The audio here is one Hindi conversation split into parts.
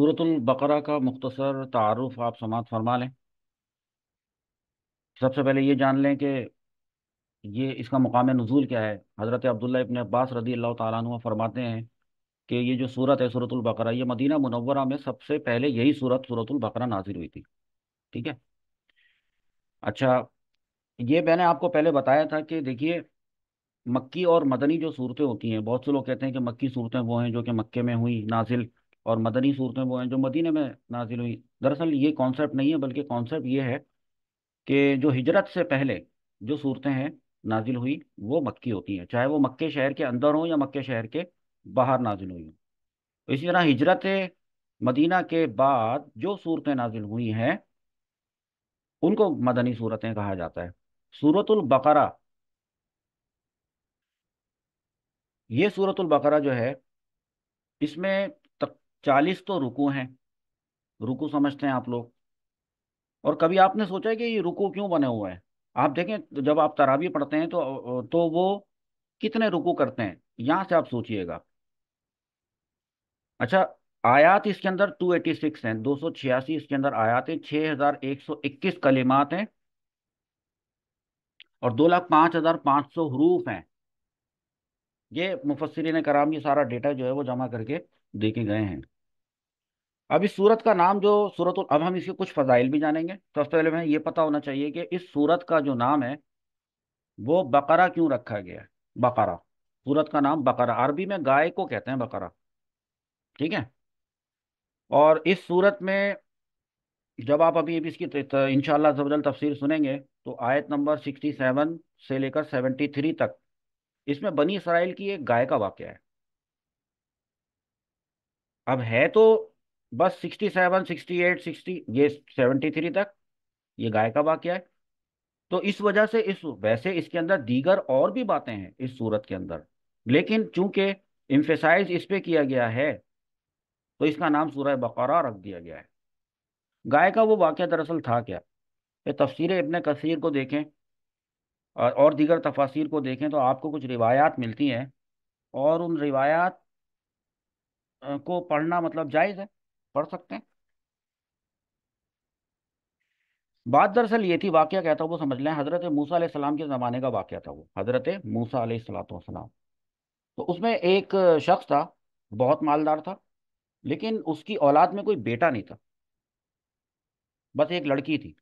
बकरा का मुख्तसर तारफ़ आप समात फरमा लें सबसे पहले ये जान लें कि ये इसका मुकाम नज़ूल क्या है हज़रत अब्दुल्ला इबन अब्बास रदी अल्लाह तुम फरमाते हैं कि ये जो सूरत है सूरतुल्बकरा ये मदीना मुनवरा में सबसे पहले यही सूरत सूरतुल्बकरा नाजिर हुई थी ठीक है अच्छा ये मैंने आपको पहले बताया था कि देखिए मक्की और मदनी जो सूरतें होती हैं बहुत से लोग कहते हैं कि मक्की सूरतें वो हैं जो कि मक्के में हुई नाजिल और मदनी सूरतें वो हैं जो मदीने में नाजिल हुई दरअसल ये कॉन्सेप्ट नहीं है बल्कि कॉन्सेप्ट ये है कि जो हिजरत से पहले जो सूरतें हैं नाजिल हुई वो मक्की होती हैं चाहे वो मक्के शहर के अंदर हों या मक्के शहर के बाहर नाजिल हुई हों तो इसी तरह हिजरत मदीना के बाद जो सूरतें नाजिल हुई हैं उनको मदनी सूरतें कहा जाता है सूरतुल बकरा ये सूरतुल बकरा जो है इसमें चालीस तो रुको हैं रुको समझते हैं आप लोग और कभी आपने सोचा है कि ये रुको क्यों बने हुए हैं आप देखें जब आप तरावी पढ़ते हैं तो तो वो कितने रुको करते हैं यहाँ से आप सोचिएगा अच्छा आयात इसके अंदर 286 हैं छियासी इसके अंदर आयात है 6121 कलिमात हैं और दो लाख पाँच हज़ार पाँच सौ हरूफ हैं ये मुफसरी ने कराम ये सारा डेटा जो है वो जमा करके देखे गए हैं अब इस सूरत का नाम जो सूरत अब हम इसके कुछ फजाइल भी जानेंगे तो सबसे तो पहले हमें ये पता होना चाहिए कि इस सूरत का जो नाम है वो बकरा क्यों रखा गया है बकरा सूरत का नाम बकरा अरबी में गाय को कहते हैं बकरा ठीक है और इस सूरत में जब आप अभी इसकी इनशाला जबरल तफसर सुनेंगे तो आयत नंबर सिक्सटी सेवन से लेकर सेवेंटी थ्री तक इसमें बनी इसराइल की एक गाय का वाक़ है अब है तो बस sixty seven sixty eight sixty ये सेवेंटी थ्री तक ये गाय का वाक्य है तो इस वजह से इस वैसे इसके अंदर दीगर और भी बातें हैं इस सूरत के अंदर लेकिन चूंकि इम्फेसाइज इस पे किया गया है तो इसका नाम सूरह बकरा रख दिया गया है गाय का वो वाक्य दरअसल था क्या ये तफसीर इबन कसीर को देखें और दीगर तफासिर को देखें तो आपको कुछ रिवायात मिलती हैं और उन रिवायात को पढ़ना मतलब जायज़ है पढ़ सकते हैं बात दरअसल ये थी वाक्य कहता हूँ वो समझ लें हज़रत मूसा सलाम के ज़माने का वाक्य था वो हज़रत मूसा सलाम तो उसमें एक शख्स था बहुत मालदार था लेकिन उसकी औलाद में कोई बेटा नहीं था बस एक लड़की थी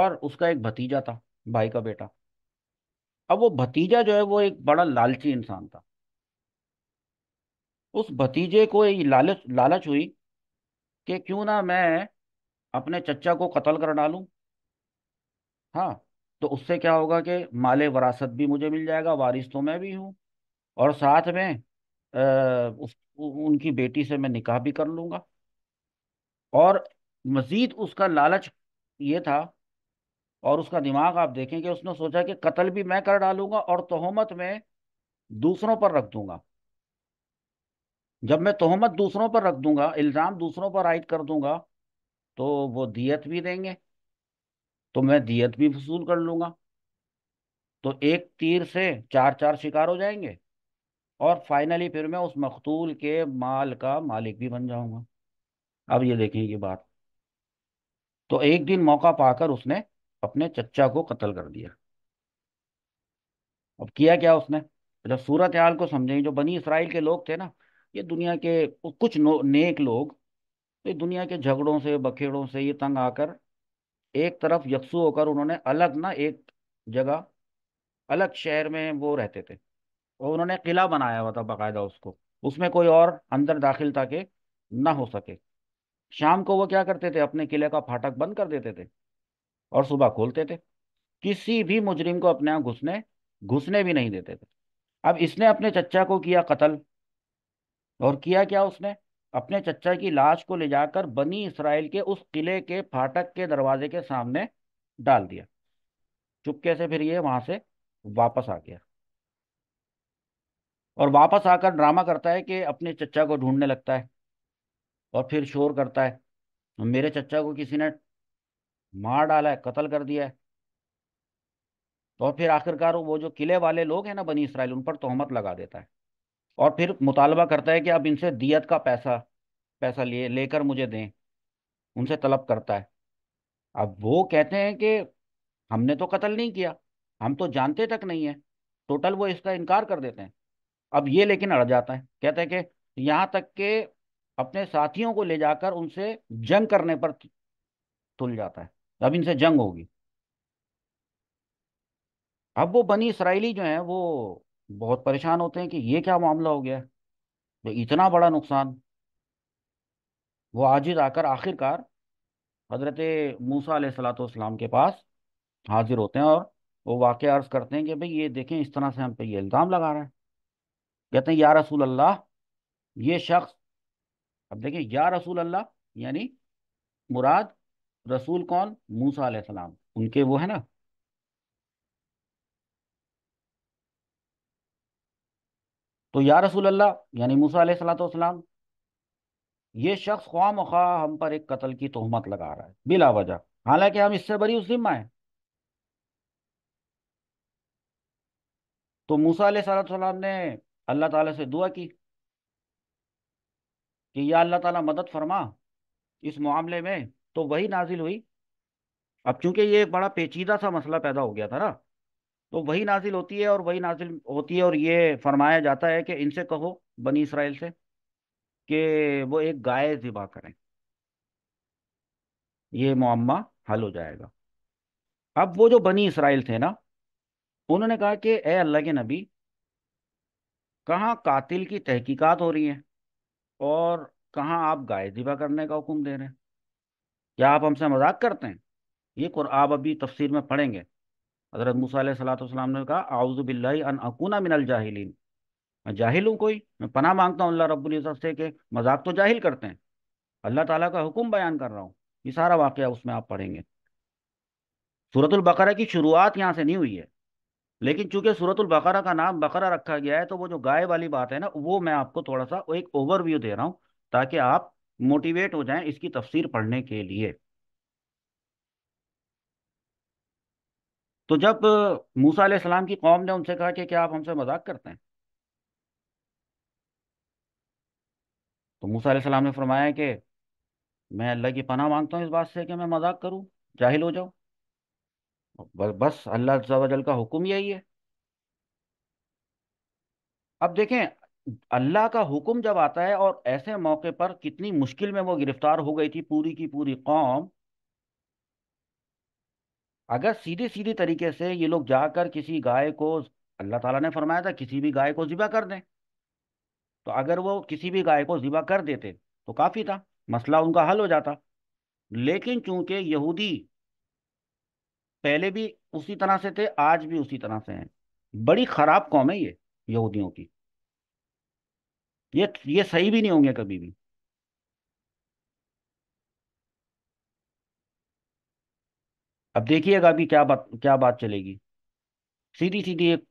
और उसका एक भतीजा था भाई का बेटा अब वो भतीजा जो है वो एक बड़ा लालची इंसान था उस भतीजे को ये लालच लालच हुई कि क्यों ना मैं अपने चचा को कत्ल कर डालू हाँ तो उससे क्या होगा कि माले वरासत भी मुझे मिल जाएगा वारिस तो मैं भी हूँ और साथ में उस उनकी बेटी से मैं निकाह भी कर लूँगा और मज़ीद उसका लालच ये था और उसका दिमाग आप देखें कि उसने सोचा कि कत्ल भी मैं कर डालूंगा और तोहमत में दूसरों पर रख दूंगा जब मैं तोहमत दूसरों पर रख दूंगा इल्ज़ाम दूसरों पर आयद कर दूंगा तो वो दियत भी देंगे तो मैं दियत भी वसूल कर लूंगा तो एक तीर से चार चार शिकार हो जाएंगे और फाइनली फिर मैं उस मखतूल के माल का मालिक भी बन जाऊंगा अब ये देखें ये बात तो एक दिन मौका पाकर उसने अपने चचा को कत्ल कर दिया अब किया क्या उसने जब सूरत हाल को समझेंगे जो बनी इसराइल के लोग थे ना ये दुनिया के कुछ नेक लोग तो दुनिया के झगड़ों से बखेड़ों से ये तंग आकर एक तरफ यकसू होकर उन्होंने अलग ना एक जगह अलग शहर में वो रहते थे और उन्होंने किला बनाया हुआ था बाकायदा उसको उसमें कोई और अंदर दाखिल था कि ना हो सके शाम को वो क्या करते थे अपने किले का फाटक बंद कर देते थे और सुबह खोलते थे किसी भी मुजरिम को अपने यहाँ घुसने घुसने भी नहीं देते थे अब इसने अपने चचा को किया कत्ल और किया क्या उसने अपने चचा की लाश को ले जाकर बनी इसराइल के उस किले के फाटक के दरवाजे के सामने डाल दिया चुपके से फिर ये वहां से वापस आ गया और वापस आकर ड्रामा करता है कि अपने चचा को ढूंढने लगता है और फिर शोर करता है मेरे चचा को किसी ने मार डाला है कत्ल कर दिया है तो फिर आखिरकार वो जो किले वाले लोग हैं ना बनी इसराइल उन पर तोहमत लगा देता है और फिर मुतालबा करता है कि आप इनसे दियत का पैसा पैसा लिए लेकर मुझे दें उनसे तलब करता है अब वो कहते हैं कि हमने तो कत्ल नहीं किया हम तो जानते तक नहीं है टोटल वो इसका इनकार कर देते हैं अब ये लेकिन अड़ जाता है कहते हैं कि यहाँ तक के अपने साथियों को ले जाकर उनसे जंग करने पर तुल जाता है अब इनसे जंग होगी अब वो बनी इसराइली जो है वो बहुत परेशान होते हैं कि ये क्या मामला हो गया तो इतना बड़ा नुकसान वो आजिज आकर आखिरकार हजरत मूसा सलाम के पास हाजिर होते हैं और वो वाक्य अर्ज़ करते हैं कि भाई ये देखें इस तरह से हम पे ये इल्ज़ाम लगा रहे हैं कहते हैं या रसूल अल्लाह ये शख्स अब देखें या रसूल अल्लाह यानी मुराद रसूल कौन मूसा सलाम उनके वो है ना तो या रसूल अल्लाह यानी मूसा सलातम ये शख्स ख्वा मखा हम पर एक कत्ल की तोहमत लगा रहा है बिला वजह हालांकि हम इससे बड़ी उसिम आए तो मूसा सलाम ने अल्लाह ताला से दुआ की कि या अल्लाह ताला मदद फरमा इस मामले में तो वही नाजिल हुई अब चूंकि ये एक बड़ा पेचीदा सा मसला पैदा हो गया था ना तो वही नाजिल होती है और वही नाजिल होती है और ये फरमाया जाता है कि इनसे कहो बनी इसराइल से कि वो एक गाय ज़िबा करें ये मामा हल हो जाएगा अब वो जो बनी इसराइल थे ना उन्होंने कहा कि ए अल्लाह के नबी कहाँ कातिल की तहकीकात हो रही है और कहाँ आप गाय ज़िबा करने का हुक्म दे रहे हैं क्या आप हमसे मजाक करते हैं ये आप अभी तफसीर में पढ़ेंगे हज़रत मूसलाम ने कहा आउज़बिल्लान अकूना मिनल जाहिलीन मैं जाहिल हूँ कोई मैं पना मांगता हूँ अल्लाह रब्बुल इज़्ज़त से कि मजाक तो जाहिल करते हैं अल्लाह ताला का हुक्म बयान कर रहा हूँ ये सारा वाक़ उसमें आप पढ़ेंगे बकरा की शुरुआत यहाँ से नहीं हुई है लेकिन चूंकि बकरा का नाम बकरा रखा गया है तो वो जो गाय वाली बात है ना वो मैं आपको थोड़ा सा एक ओवरव्यू दे रहा हूँ ताकि आप मोटिवेट हो जाएं इसकी तफसीर पढ़ने के लिए तो जब मूसा सलाम की कौम ने उनसे कहा कि क्या आप हमसे मजाक करते हैं तो मूसा सलाम ने फरमाया कि मैं अल्लाह की पनाह मांगता हूँ इस बात से कि मैं मजाक करूँ जाहिल हो जाऊँ बस अल्लाह वजल का हुक्म यही है अब देखें अल्लाह का हुक्म जब आता है और ऐसे मौके पर कितनी मुश्किल में वो गिरफ्तार हो गई थी पूरी की पूरी कौम अगर सीधे सीधे तरीके से ये लोग जाकर किसी गाय को अल्लाह ताला ने फरमाया था किसी भी गाय को ज़िबा कर दें तो अगर वो किसी भी गाय को ज़िबा कर देते तो काफ़ी था मसला उनका हल हो जाता लेकिन चूंकि यहूदी पहले भी उसी तरह से थे आज भी उसी तरह से हैं बड़ी ख़राब कौम है ये यहूदियों की ये ये सही भी नहीं होंगे कभी भी अब देखिएगा अभी क्या बात क्या बात चलेगी सीधी सीधी एक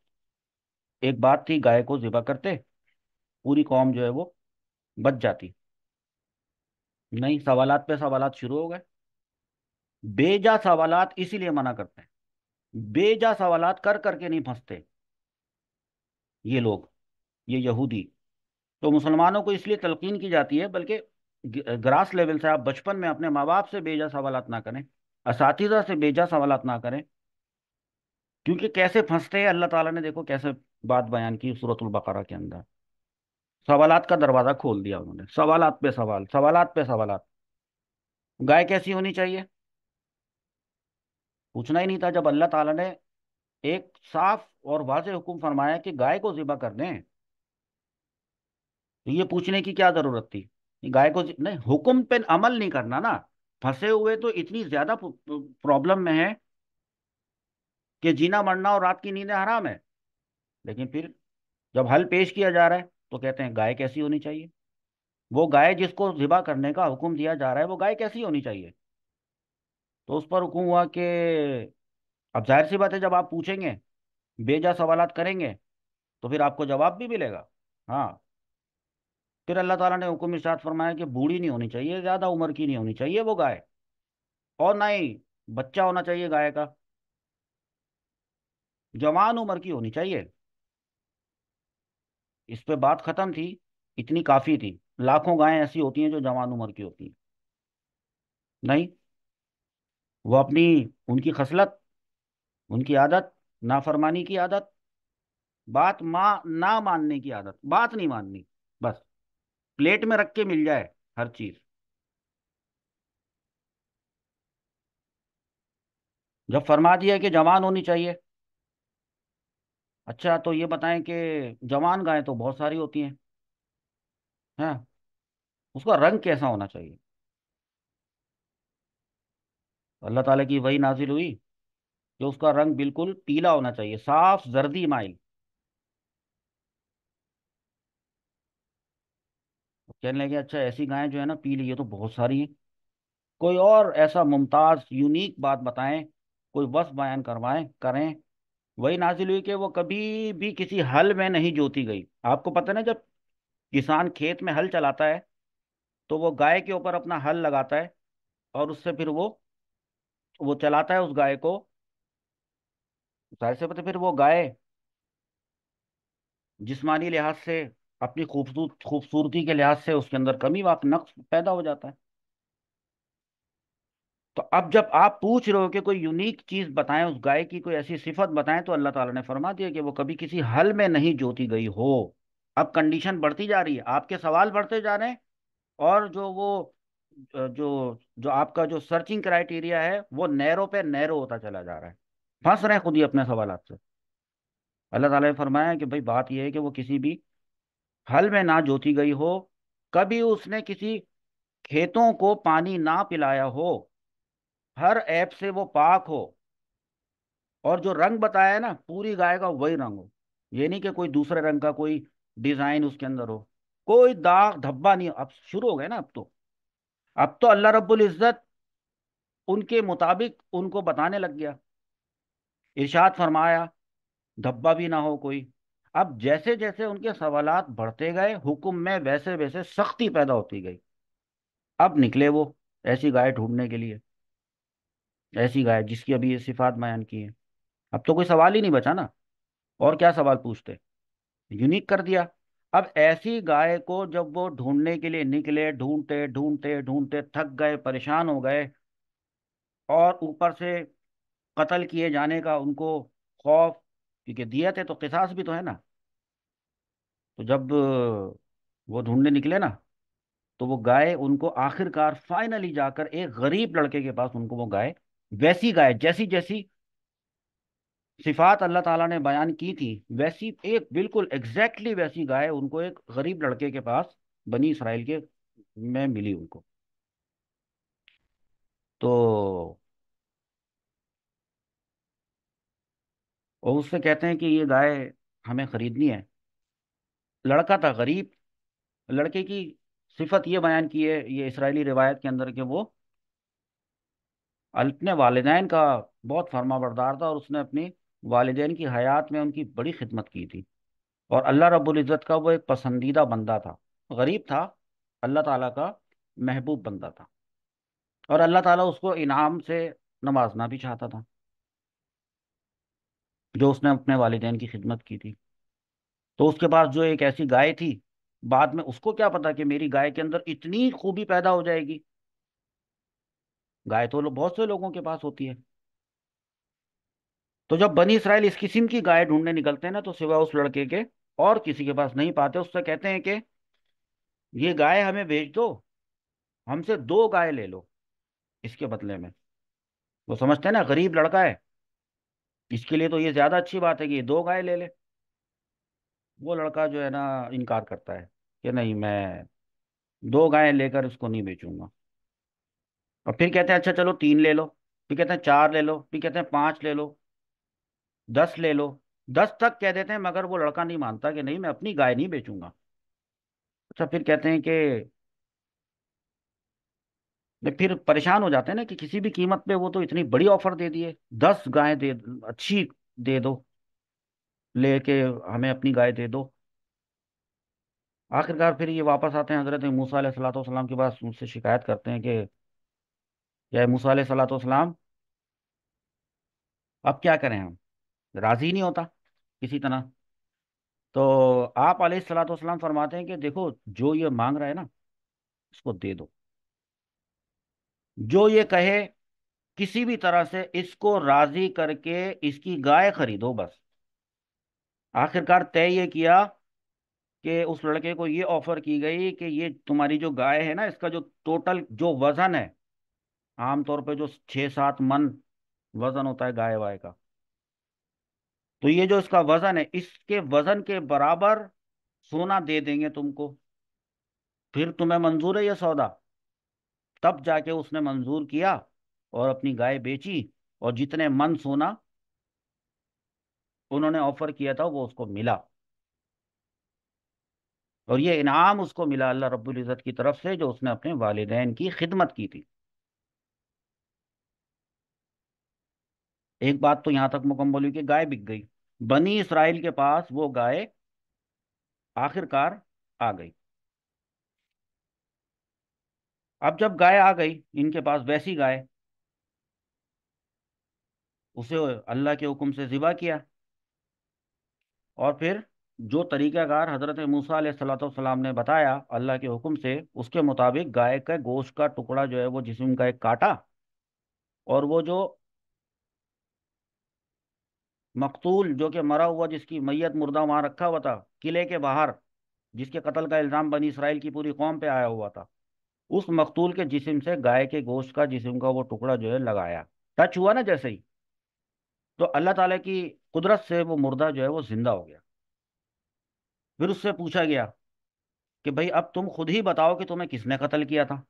एक बात थी गाय को जिबा करते पूरी कौम जो है वो बच जाती नहीं सवाल पे सवाल शुरू हो गए बेजा सवाल इसीलिए मना करते हैं बेजा सवाल कर करके नहीं फंसते ये लोग ये यहूदी तो मुसलमानों को इसलिए तलकीन की जाती है बल्कि ग्रास लेवल से आप बचपन में अपने माँ बाप से बेजा सवाल ना करें असातिजा से बेजा सवाल ना करें क्योंकि कैसे फंसते हैं अल्लाह ताला ने देखो कैसे बात बयान की सूरतुल के अंदर सवालात का दरवाज़ा खोल दिया उन्होंने सवालत पे सवाल सवालत पे सवाल गाय कैसी होनी चाहिए पूछना ही नहीं था जब अल्लाह ताला ने एक साफ और वाज हुक्म फरमाया कि गाय को ज़िबा कर दें तो ये पूछने की क्या ज़रूरत थी गाय को नहीं हुक्म पे अमल नहीं करना ना फंसे हुए तो इतनी ज्यादा प्रॉब्लम में है कि जीना मरना और रात की नींदें हराम है लेकिन फिर जब हल पेश किया जा रहा है तो कहते हैं गाय कैसी होनी चाहिए वो गाय जिसको जिबा करने का हुक्म दिया जा रहा है वो गाय कैसी होनी चाहिए तो उस पर हुक्म हुआ कि अब जाहिर सी बात है जब आप पूछेंगे बेजा सवाल करेंगे तो फिर आपको जवाब भी मिलेगा हाँ फिर अल्लाह ताला ने हुक्म इशात फरमाया कि बूढ़ी नहीं होनी चाहिए ज़्यादा उम्र की नहीं होनी चाहिए वो गाय और ना ही बच्चा होना चाहिए गाय का जवान उम्र की होनी चाहिए इस पर बात ख़त्म थी इतनी काफ़ी थी लाखों गायें ऐसी होती हैं जो जवान उम्र की होती हैं नहीं वो अपनी उनकी खसलत उनकी आदत नाफरमानी की आदत बात मा ना मानने की आदत बात नहीं माननी बस प्लेट में रख के मिल जाए हर चीज जब फरमा दिया कि जवान होनी चाहिए अच्छा तो ये बताएं कि जवान गायें तो बहुत सारी होती हैं हाँ उसका रंग कैसा होना चाहिए अल्लाह ताला की वही नाजिल हुई कि उसका रंग बिल्कुल पीला होना चाहिए साफ जर्दी माइल कहने लगे अच्छा ऐसी गायें जो है ना पीली ये तो बहुत सारी हैं कोई और ऐसा मुमताज़ यूनिक बात बताएं कोई वस बयान करवाएं करें वही नाजिल हुई कि वो कभी भी किसी हल में नहीं जोती गई आपको पता ना जब किसान खेत में हल चलाता है तो वो गाय के ऊपर अपना हल लगाता है और उससे फिर वो वो चलाता है उस गाय को जाहिर से पता फिर वो गाय जिस्मानी लिहाज से अपनी खूबसूरत खूबसूरती के लिहाज से उसके अंदर कमी वाक नक्स पैदा हो जाता है तो अब जब आप पूछ रहे हो कि कोई यूनिक चीज़ बताएं उस गाय की कोई ऐसी सिफत बताएं तो अल्लाह ताला ने फरमा दिया कि वो कभी किसी हल में नहीं जोती गई हो अब कंडीशन बढ़ती जा रही है आपके सवाल बढ़ते जा रहे हैं और जो वो जो जो आपका जो सर्चिंग क्राइटेरिया है वो नैरो पे नैरो होता चला जा रहा है फंस रहे हैं खुद ही अपने सवाल से अल्लाह ताला ने फरमाया कि भाई बात यह है कि वो किसी भी हल में ना जोती गई हो कभी उसने किसी खेतों को पानी ना पिलाया हो हर ऐप से वो पाक हो और जो रंग बताया ना पूरी गाय का वही रंग हो ये नहीं कि कोई दूसरे रंग का कोई डिजाइन उसके अंदर हो कोई दाग धब्बा नहीं अब शुरू हो गए ना अब तो अब तो अल्लाह रब्बुल इज़्ज़त उनके मुताबिक उनको बताने लग गया इरशाद फरमाया धब्बा भी ना हो कोई अब जैसे जैसे उनके सवाल बढ़ते गए हुक्म में वैसे वैसे सख्ती पैदा होती गई अब निकले वो ऐसी गाय ढूंढने के लिए ऐसी गाय जिसकी अभी ये सिफात बयान की है अब तो कोई सवाल ही नहीं बचा ना और क्या सवाल पूछते यूनिक कर दिया अब ऐसी गाय को जब वो ढूंढने के लिए निकले ढूंढते ढूंढते ढूंढते थक गए परेशान हो गए और ऊपर से कत्ल किए जाने का उनको खौफ क्योंकि दिए थे तो किसास भी तो है ना तो जब वो ढूंढने निकले ना तो वो गाय उनको आखिरकार फाइनली जाकर एक गरीब लड़के के पास उनको वो गाय वैसी गाय जैसी जैसी सिफात अल्लाह ताला ने बयान की थी वैसी एक बिल्कुल एग्जैक्टली वैसी गाय उनको एक गरीब लड़के के पास बनी इसराइल के में मिली उनको तो और उससे कहते हैं कि ये गाय हमें खरीदनी है लड़का था गरीब लड़के की सिफत ये बयान की है ये इसराइली रिवायत के अंदर के वो अपने वालदेन का बहुत फर्मा बरदार था और उसने अपनी वालदेन की हयात में उनकी बड़ी खिदमत की थी और अल्लाह रब्बुल इज़्ज़त का वो एक पसंदीदा बंदा था गरीब था अल्लाह ताला का महबूब बंदा था और अल्लाह ताला उसको इनाम से नवाजना भी चाहता था जो उसने अपने वालदेन की खिदमत की थी तो उसके पास जो एक ऐसी गाय थी बाद में उसको क्या पता कि मेरी गाय के अंदर इतनी खूबी पैदा हो जाएगी गाय तो बहुत से लोगों के पास होती है तो जब बनी इसराइल इस किस्म की गाय ढूंढने निकलते हैं ना तो सिवा उस लड़के के और किसी के पास नहीं पाते उससे कहते हैं कि ये गाय हमें भेज दो हमसे दो गाय ले लो इसके बदले में वो समझते हैं ना गरीब लड़का है इसके लिए तो ये ज्यादा अच्छी बात है कि ये दो गाय ले ले वो लड़का जो है ना इनकार करता है कि नहीं मैं दो गायें लेकर उसको नहीं बेचूंगा और फिर कहते हैं अच्छा चलो तीन ले लो फिर कहते हैं चार ले लो फिर कहते हैं पांच ले लो दस ले लो दस तक कह देते हैं मगर वो लड़का नहीं मानता कि नहीं मैं अपनी गाय नहीं बेचूंगा अच्छा फिर कहते हैं कि फिर परेशान हो जाते हैं ना कि किसी भी कीमत पे वो तो इतनी बड़ी ऑफर दे दिए दस गाय दे अच्छी दे दो लेके हमें अपनी गाय दे दो आखिरकार फिर ये वापस आते हैं हज़रत मूसा सलाम के पास उनसे शिकायत करते हैं कि ये मूसा सलाम अब क्या करें हम राज़ी नहीं होता किसी तरह तो आप सलाम फरमाते हैं कि देखो जो ये मांग रहा है ना इसको दे दो जो ये कहे किसी भी तरह से इसको राज़ी करके इसकी गाय खरीदो बस आखिरकार तय ये किया कि उस लड़के को ये ऑफर की गई कि ये तुम्हारी जो गाय है ना इसका जो टोटल जो वजन है आमतौर पे जो छः सात मन वजन होता है गाय वाय का तो ये जो इसका वजन है इसके वजन के बराबर सोना दे देंगे तुमको फिर तुम्हें मंजूर है ये सौदा तब जाके उसने मंजूर किया और अपनी गाय बेची और जितने मन सोना उन्होंने ऑफर किया था वो उसको मिला और ये इनाम उसको मिला अल्लाह रब्बुल इज़्ज़त की तरफ से जो उसने अपने वालदेन की खिदमत की थी एक बात तो यहां तक मुकम्मल हुई कि गाय बिक गई बनी इसराइल के पास वो गाय आखिरकार आ गई अब जब गाय आ गई इनके पास वैसी गाय उसे अल्लाह के हुक्म से ज़िबा किया और फिर जो तरीक़ाकार हज़रत मूसा सलाम ने बताया अल्लाह के हुक्म से उसके मुताबिक गाय का गोश्त का टुकड़ा जो है वो जिसम का एक काटा और वो जो मकतूल जो कि मरा हुआ जिसकी मैयत मुर्दा वहाँ रखा हुआ था किले के बाहर जिसके कत्ल का इल्ज़ाम बनी इसराइल की पूरी कौम पे आया हुआ था उस मकतूल के जिसम से गाय के गोश्त का जिसम का वो टुकड़ा जो है लगाया टच हुआ ना जैसे ही तो अल्लाह ताला की कुदरत से वो मुर्दा जो है वो जिंदा हो गया फिर उससे पूछा गया कि भाई अब तुम खुद ही बताओ कि तुम्हें किसने कत्ल किया था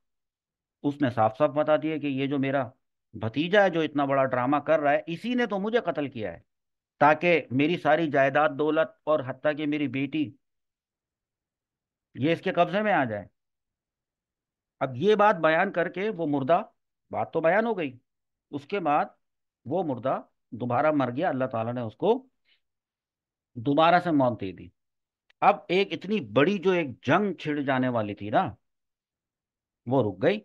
उसने साफ साफ बता दिया कि ये जो मेरा भतीजा है जो इतना बड़ा ड्रामा कर रहा है इसी ने तो मुझे कत्ल किया है ताकि मेरी सारी जायदाद दौलत और हती कि मेरी बेटी ये इसके कब्जे में आ जाए अब ये बात बयान करके वो मुर्दा बात तो बयान हो गई उसके बाद वो मुर्दा दोबारा मर गया अल्लाह ताला ने उसको दोबारा से मौत दे दी अब एक इतनी बड़ी जो एक जंग छिड़ जाने वाली थी ना वो रुक गई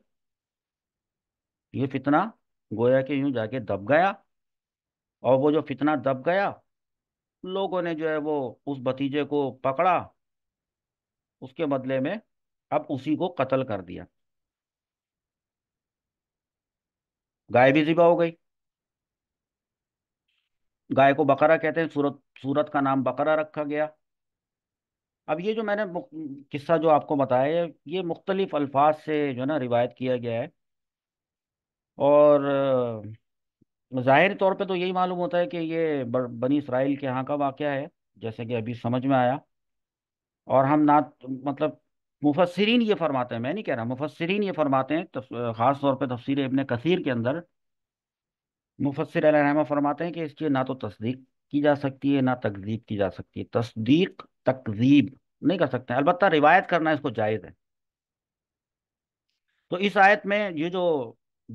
ये फितना गोया के यूं जाके दब गया और वो जो फितना दब गया लोगों ने जो है वो उस भतीजे को पकड़ा उसके बदले में अब उसी को कत्ल कर दिया गाय भी जिबा हो गई गाय को बकरा कहते हैं सूरत सूरत का नाम बकरा रखा गया अब ये जो मैंने किस्सा जो आपको बताया है ये मुख्तलिफ अल्फाज से जो ना रिवायत किया गया है और ज़ाहिर तौर पे तो यही मालूम होता है कि ये बनी इसराइल के यहाँ का वाक़ है जैसे कि अभी समझ में आया और हम ना मतलब मुफसरीन ये फरमाते हैं मैं नहीं कह रहा मुफसरीन ये फरमाते हैं तो ख़ास तौर पे तफसीर इबन कसीर के अंदर मुफसर रहमा फरमाते हैं कि इसकी ना तो तस्दीक की जा सकती है ना तकजीब की जा सकती है तस्दीक तकजीब नहीं कर सकते अलबत्त रिवायत करना इसको जायज़ है तो इस आयत में ये जो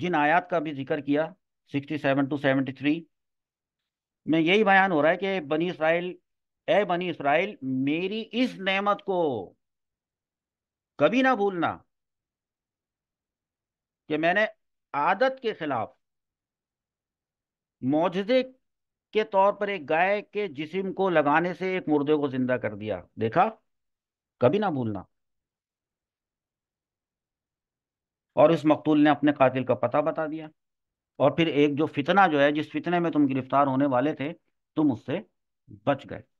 जिन आयात का भी जिक्र किया sixty seven to seventy three में यही बयान हो रहा है कि बनी इसराइल ए बनी इसराइल मेरी इस नेमत को कभी ना भूलना कि मैंने आदत के खिलाफ मौजदे के तौर पर एक गाय के जिस्म को लगाने से एक मुर्दे को जिंदा कर दिया देखा कभी ना भूलना और इस मकतूल ने अपने कातिल का पता बता दिया और फिर एक जो फितना जो है जिस फितने में तुम गिरफ्तार होने वाले थे तुम उससे बच गए